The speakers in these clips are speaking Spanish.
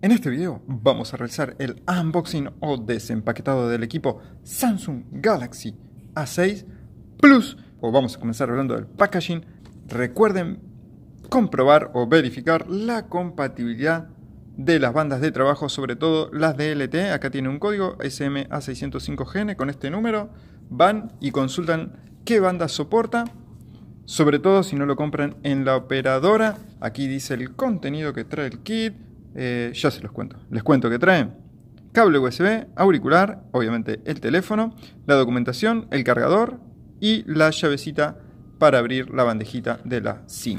En este video vamos a realizar el unboxing o desempaquetado del equipo Samsung Galaxy A6 Plus o vamos a comenzar hablando del packaging. Recuerden comprobar o verificar la compatibilidad de las bandas de trabajo, sobre todo las de LTE. Acá tiene un código SMA605GN con este número. Van y consultan qué banda soporta. Sobre todo si no lo compran en la operadora. Aquí dice el contenido que trae el kit eh, ya se los cuento. Les cuento que traen cable USB, auricular, obviamente el teléfono, la documentación, el cargador y la llavecita para abrir la bandejita de la SIM.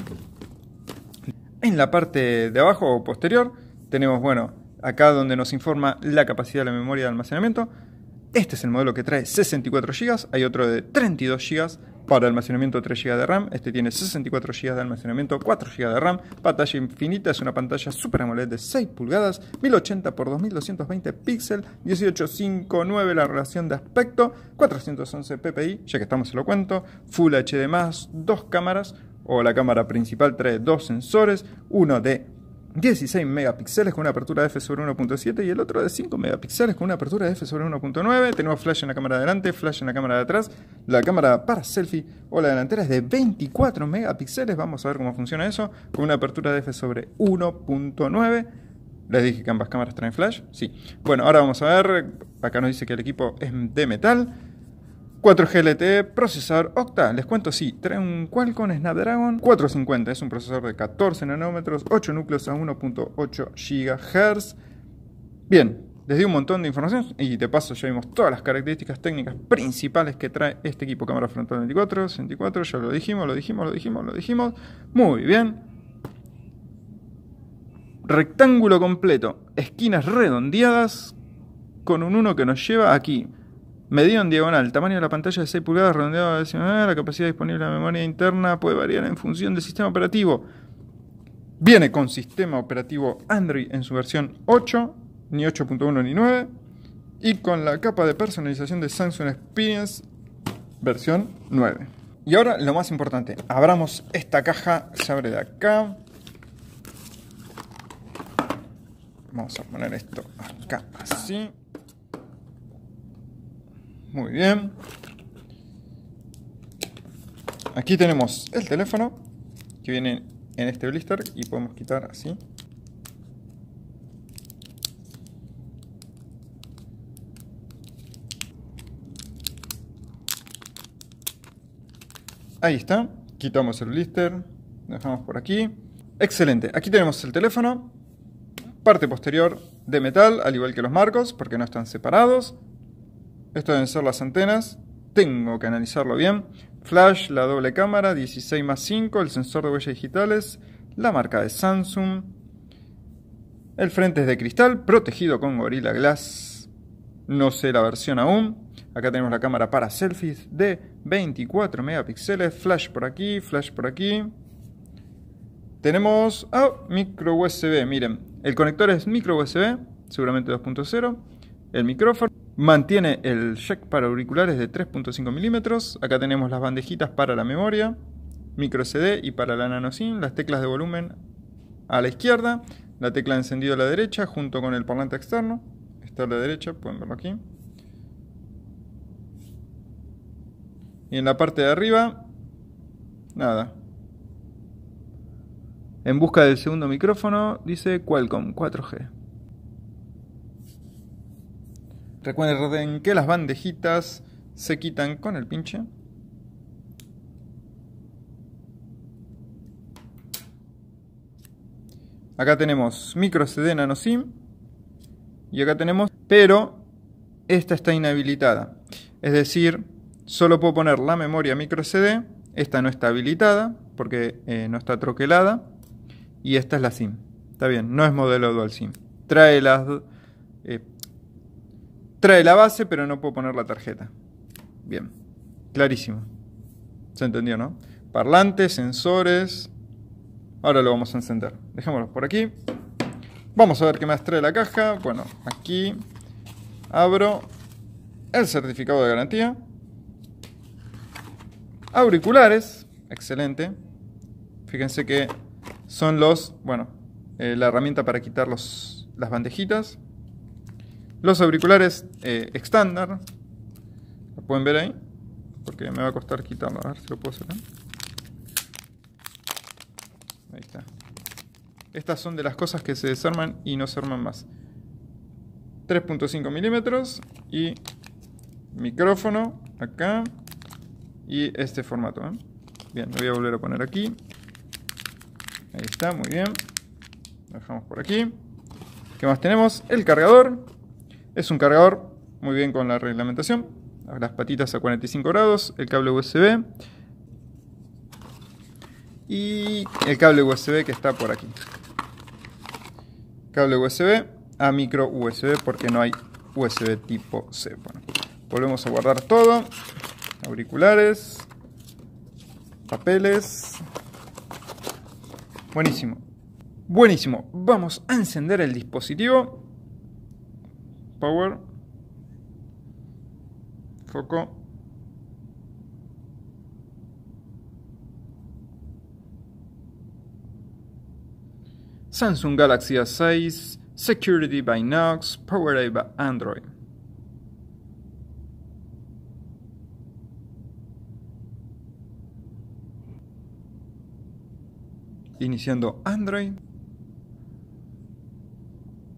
En la parte de abajo o posterior tenemos, bueno, acá donde nos informa la capacidad de la memoria de almacenamiento. Este es el modelo que trae 64 GB, hay otro de 32 GB, para almacenamiento 3 GB de RAM. Este tiene 64 GB de almacenamiento, 4 GB de RAM. Pantalla infinita, es una pantalla Super AMOLED de 6 pulgadas, 1080 x 2220 píxel, 18.59 la relación de aspecto, 411 ppi, ya que estamos se lo cuento, Full HD+, dos cámaras o la cámara principal trae dos sensores, uno de 16 megapíxeles con una apertura de f sobre 1.7 y el otro de 5 megapíxeles con una apertura de f sobre 1.9. Tenemos flash en la cámara de adelante, flash en la cámara de atrás. La cámara para selfie o la delantera es de 24 megapíxeles. Vamos a ver cómo funciona eso. Con una apertura de f sobre 1.9. Les dije que ambas cámaras traen flash. Sí. Bueno, ahora vamos a ver. Acá nos dice que el equipo es de metal. 4GLT, procesador Octa, les cuento sí, trae un Qualcomm Snapdragon 450, es un procesador de 14 nanómetros, 8 núcleos a 1.8 GHz. Bien, les di un montón de información y de paso ya vimos todas las características técnicas principales que trae este equipo. Cámara frontal 24, 64, ya lo dijimos, lo dijimos, lo dijimos, lo dijimos. Muy bien. Rectángulo completo, esquinas redondeadas, con un 1 que nos lleva aquí. Medido en diagonal, tamaño de la pantalla de 6 pulgadas redondeado a la capacidad disponible de la memoria interna puede variar en función del sistema operativo. Viene con sistema operativo Android en su versión 8, ni 8.1 ni 9, y con la capa de personalización de Samsung Experience versión 9. Y ahora lo más importante, abramos esta caja, se abre de acá. Vamos a poner esto acá así. Muy bien. Aquí tenemos el teléfono que viene en este blister y podemos quitar así. Ahí está, quitamos el blister, dejamos por aquí. Excelente, aquí tenemos el teléfono, parte posterior de metal, al igual que los marcos, porque no están separados. Esto deben ser las antenas. Tengo que analizarlo bien. Flash, la doble cámara, 16 más 5, el sensor de huellas digitales, la marca de Samsung. El frente es de cristal, protegido con Gorilla Glass. No sé la versión aún. Acá tenemos la cámara para selfies de 24 megapíxeles. Flash por aquí, flash por aquí. Tenemos oh, micro USB, miren. El conector es micro USB, seguramente 2.0. El micrófono. Mantiene el jack para auriculares de 3.5 milímetros. Acá tenemos las bandejitas para la memoria, micro CD y para la nano SIM. Las teclas de volumen a la izquierda, la tecla de encendido a la derecha, junto con el parlante externo. Está a la derecha, pueden verlo aquí. Y en la parte de arriba, nada. En busca del segundo micrófono, dice Qualcomm 4G. Recuerden que las bandejitas se quitan con el pinche. Acá tenemos micro CD nano SIM. Y acá tenemos, pero esta está inhabilitada. Es decir, solo puedo poner la memoria micro CD. Esta no está habilitada porque eh, no está troquelada. Y esta es la SIM. Está bien, no es modelo dual SIM. Trae las eh, Trae la base, pero no puedo poner la tarjeta. Bien, clarísimo. ¿Se entendió, no? Parlantes, sensores. Ahora lo vamos a encender. Dejémoslo por aquí. Vamos a ver qué más trae la caja. Bueno, aquí abro el certificado de garantía. Auriculares, excelente. Fíjense que son los, bueno, eh, la herramienta para quitar las bandejitas. Los auriculares eh, estándar, lo pueden ver ahí, porque me va a costar quitarlo, a ver si lo puedo sacar. Ahí está. Estas son de las cosas que se desarman y no se arman más. 3.5 milímetros y micrófono acá y este formato. ¿eh? Bien, lo voy a volver a poner aquí. Ahí está, muy bien. Lo dejamos por aquí. ¿Qué más tenemos? El cargador. Es un cargador, muy bien con la reglamentación. Las patitas a 45 grados, el cable USB y el cable USB que está por aquí. Cable USB a micro USB porque no hay USB tipo C. volvemos a guardar todo. Auriculares, papeles. Buenísimo. Buenísimo. Vamos a encender el dispositivo. Power. Foco. Samsung Galaxy A6, Security by Knox, Powered by Android. Iniciando Android.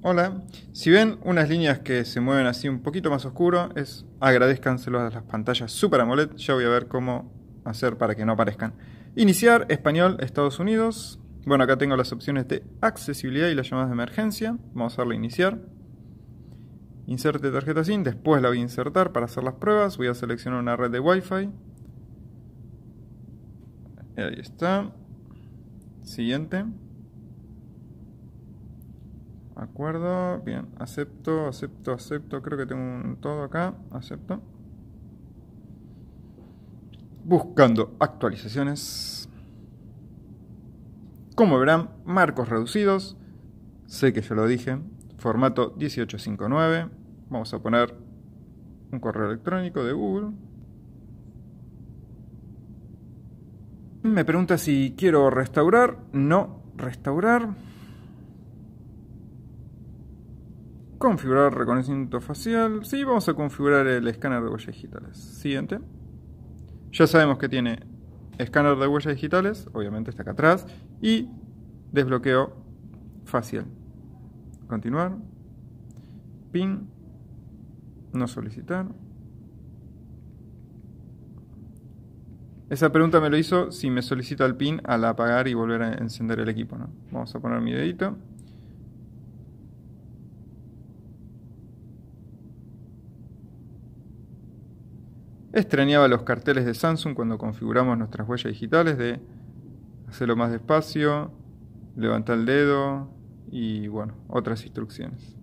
Hola, si ven unas líneas que se mueven así un poquito más oscuro, es agradezcanselo a las pantallas Super AMOLED, ya voy a ver cómo hacer para que no aparezcan. Iniciar, español, Estados Unidos. Bueno, acá tengo las opciones de accesibilidad y las llamadas de emergencia. Vamos a darle iniciar. Inserte tarjeta SIM, después la voy a insertar para hacer las pruebas. Voy a seleccionar una red de Wi-Fi. Ahí está. Siguiente acuerdo, bien, acepto, acepto, acepto, creo que tengo un todo acá, acepto. Buscando actualizaciones. Como verán, marcos reducidos, sé que yo lo dije, formato 1859, vamos a poner un correo electrónico de Google. Me pregunta si quiero restaurar, no restaurar. Configurar reconocimiento facial. Sí, vamos a configurar el escáner de huellas digitales. Siguiente. Ya sabemos que tiene escáner de huellas digitales, obviamente está acá atrás, y desbloqueo facial. Continuar. PIN. No solicitar. Esa pregunta me lo hizo si me solicita el PIN al apagar y volver a encender el equipo. ¿no? Vamos a poner mi dedito. Extrañaba los carteles de Samsung cuando configuramos nuestras huellas digitales de hacerlo más despacio, Levantar el dedo y bueno, otras instrucciones.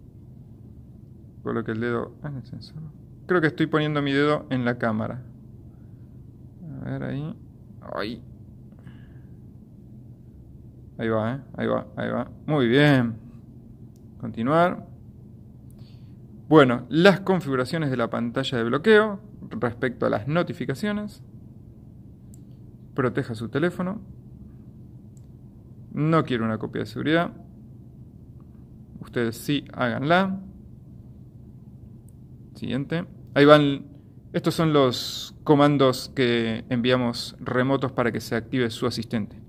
Coloque el dedo en el sensor. Creo que estoy poniendo mi dedo en la cámara. A ver ahí. Ahí. va, ¿eh? ahí va, ahí va. Muy bien. Continuar. Bueno, las configuraciones de la pantalla de bloqueo, respecto a las notificaciones, proteja su teléfono, no quiero una copia de seguridad, ustedes sí háganla. Siguiente. Ahí van, estos son los comandos que enviamos remotos para que se active su asistente.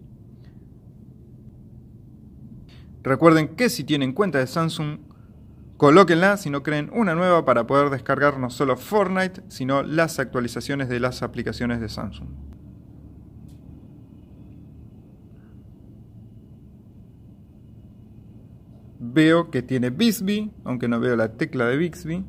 Recuerden que si tienen cuenta de Samsung Colóquenla si no creen una nueva para poder descargar no solo Fortnite, sino las actualizaciones de las aplicaciones de Samsung. Veo que tiene Bixby, aunque no veo la tecla de Bixby.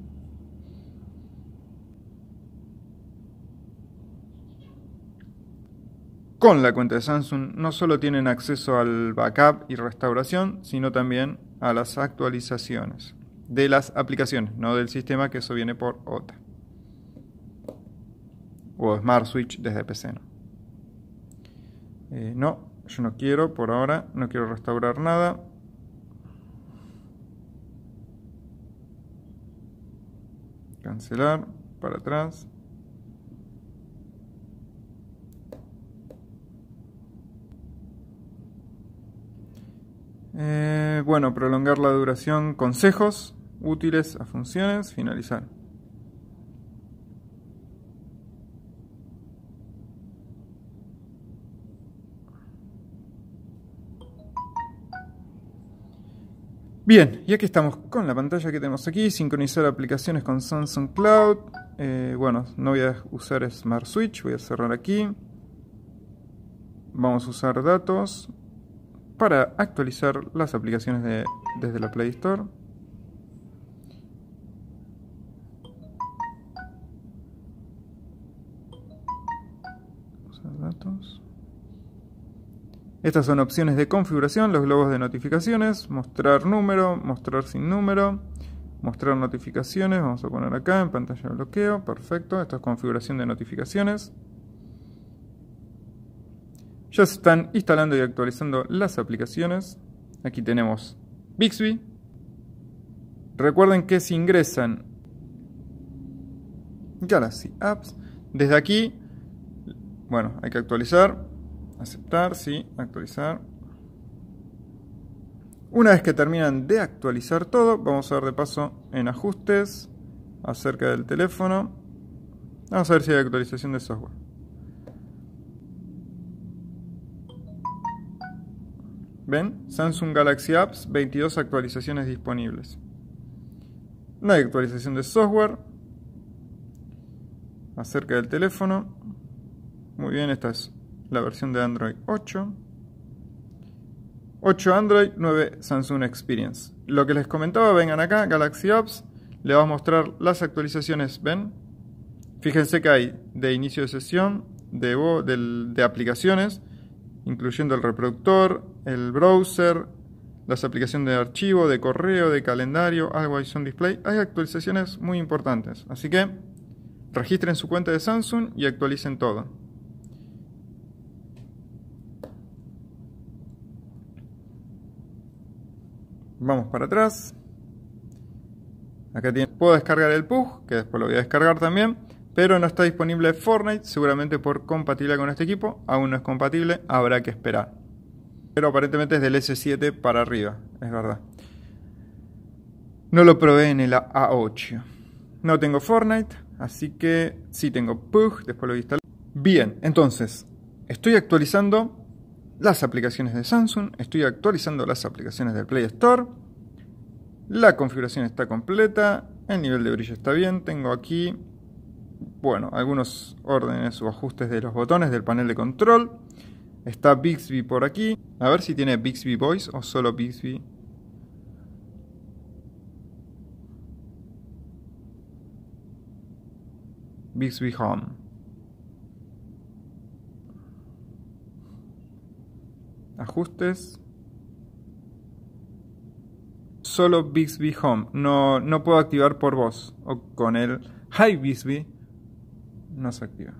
Con la cuenta de Samsung no solo tienen acceso al backup y restauración, sino también a las actualizaciones de las aplicaciones, no del sistema, que eso viene por OTA. O Smart Switch desde PC. Eh, ¿no? yo no quiero por ahora, no quiero restaurar nada. Cancelar, para atrás. Eh, bueno, prolongar la duración, consejos útiles a funciones, finalizar. Bien, y aquí estamos con la pantalla que tenemos aquí, sincronizar aplicaciones con Samsung Cloud. Eh, bueno, no voy a usar Smart Switch, voy a cerrar aquí. Vamos a usar datos para actualizar las aplicaciones desde la Play Store. Estas son opciones de configuración, los globos de notificaciones, mostrar número, mostrar sin número, mostrar notificaciones, vamos a poner acá en pantalla de bloqueo, perfecto, esta es configuración de notificaciones. Ya se están instalando y actualizando las aplicaciones. Aquí tenemos Bixby. Recuerden que si ingresan Galaxy Apps, desde aquí bueno, hay que actualizar, aceptar, sí, actualizar. Una vez que terminan de actualizar todo, vamos a ver de paso en ajustes, acerca del teléfono. Vamos a ver si hay actualización de software. ¿Ven? Samsung Galaxy Apps, 22 actualizaciones disponibles. No hay actualización de software. Acerca del teléfono. Muy bien, esta es la versión de Android 8. 8 Android, 9 Samsung Experience. Lo que les comentaba, vengan acá, Galaxy Apps, Les va a mostrar las actualizaciones, ven. Fíjense que hay de inicio de sesión, de, de aplicaciones, incluyendo el reproductor, el browser, las aplicaciones de archivo, de correo, de calendario, algo On display. Hay actualizaciones muy importantes, así que registren su cuenta de Samsung y actualicen todo. Vamos para atrás. Acá tiene, puedo descargar el PUG, que después lo voy a descargar también. Pero no está disponible Fortnite, seguramente por compatible con este equipo. Aún no es compatible, habrá que esperar. Pero aparentemente es del S7 para arriba, es verdad. No lo probé en el A8. No tengo Fortnite, así que sí tengo PUG, después lo voy a instalar. Bien, entonces, estoy actualizando las aplicaciones de Samsung, estoy actualizando las aplicaciones del Play Store. La configuración está completa, el nivel de brillo está bien, tengo aquí, bueno, algunos órdenes o ajustes de los botones del panel de control. Está Bixby por aquí, a ver si tiene Bixby Voice o solo Bixby. Bixby Home. ajustes. Solo Bixby Home. No, no puedo activar por voz. O con el Hi Bixby no se activa.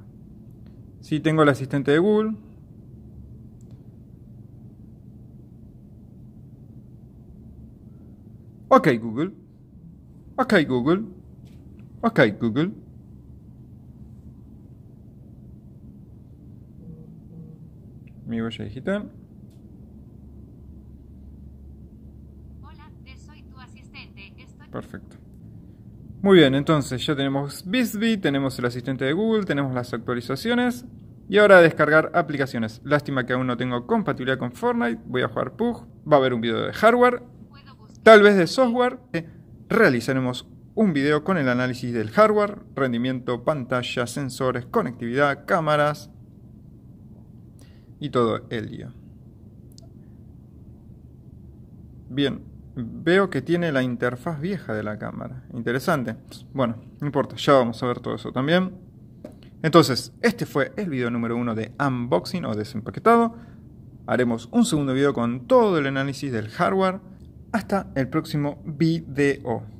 Si tengo el asistente de Google. Ok Google. Ok Google. Ok Google. Mi huella digital. perfecto. Muy bien, entonces ya tenemos Bisbee, tenemos el asistente de Google, tenemos las actualizaciones. Y ahora descargar aplicaciones. Lástima que aún no tengo compatibilidad con Fortnite. Voy a jugar Pug. Va a haber un video de hardware. Tal vez de software. Realizaremos un video con el análisis del hardware, rendimiento, pantalla, sensores, conectividad, cámaras y todo el día. Bien. Veo que tiene la interfaz vieja de la cámara. Interesante. Bueno, no importa, ya vamos a ver todo eso también. Entonces, este fue el video número uno de unboxing o desempaquetado. Haremos un segundo video con todo el análisis del hardware. Hasta el próximo video.